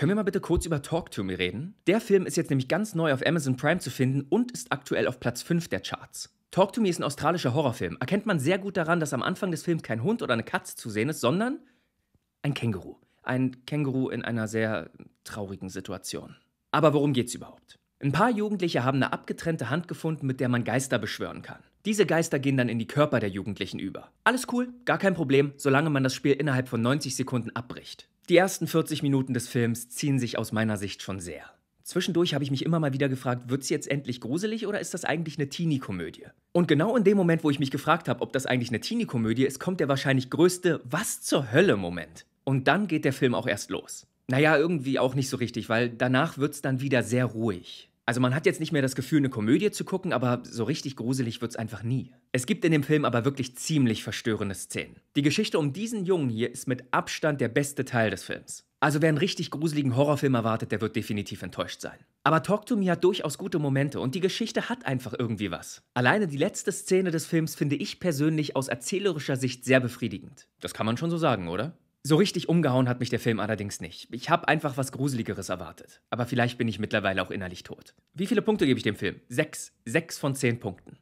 Können wir mal bitte kurz über Talk to Me reden? Der Film ist jetzt nämlich ganz neu auf Amazon Prime zu finden und ist aktuell auf Platz 5 der Charts. Talk to Me ist ein australischer Horrorfilm. Erkennt man sehr gut daran, dass am Anfang des Films kein Hund oder eine Katze zu sehen ist, sondern ein Känguru. Ein Känguru in einer sehr traurigen Situation. Aber worum geht's überhaupt? Ein paar Jugendliche haben eine abgetrennte Hand gefunden, mit der man Geister beschwören kann. Diese Geister gehen dann in die Körper der Jugendlichen über. Alles cool, gar kein Problem, solange man das Spiel innerhalb von 90 Sekunden abbricht. Die ersten 40 Minuten des Films ziehen sich aus meiner Sicht schon sehr. Zwischendurch habe ich mich immer mal wieder gefragt, wird es jetzt endlich gruselig oder ist das eigentlich eine Teenie-Komödie? Und genau in dem Moment, wo ich mich gefragt habe, ob das eigentlich eine Teenie-Komödie ist, kommt der wahrscheinlich größte Was zur Hölle-Moment. Und dann geht der Film auch erst los. Naja, irgendwie auch nicht so richtig, weil danach wird es dann wieder sehr ruhig. Also man hat jetzt nicht mehr das Gefühl, eine Komödie zu gucken, aber so richtig gruselig wird's einfach nie. Es gibt in dem Film aber wirklich ziemlich verstörende Szenen. Die Geschichte um diesen Jungen hier ist mit Abstand der beste Teil des Films. Also wer einen richtig gruseligen Horrorfilm erwartet, der wird definitiv enttäuscht sein. Aber Talk to Me hat durchaus gute Momente und die Geschichte hat einfach irgendwie was. Alleine die letzte Szene des Films finde ich persönlich aus erzählerischer Sicht sehr befriedigend. Das kann man schon so sagen, oder? So richtig umgehauen hat mich der Film allerdings nicht. Ich habe einfach was Gruseligeres erwartet. Aber vielleicht bin ich mittlerweile auch innerlich tot. Wie viele Punkte gebe ich dem Film? Sechs. Sechs von zehn Punkten.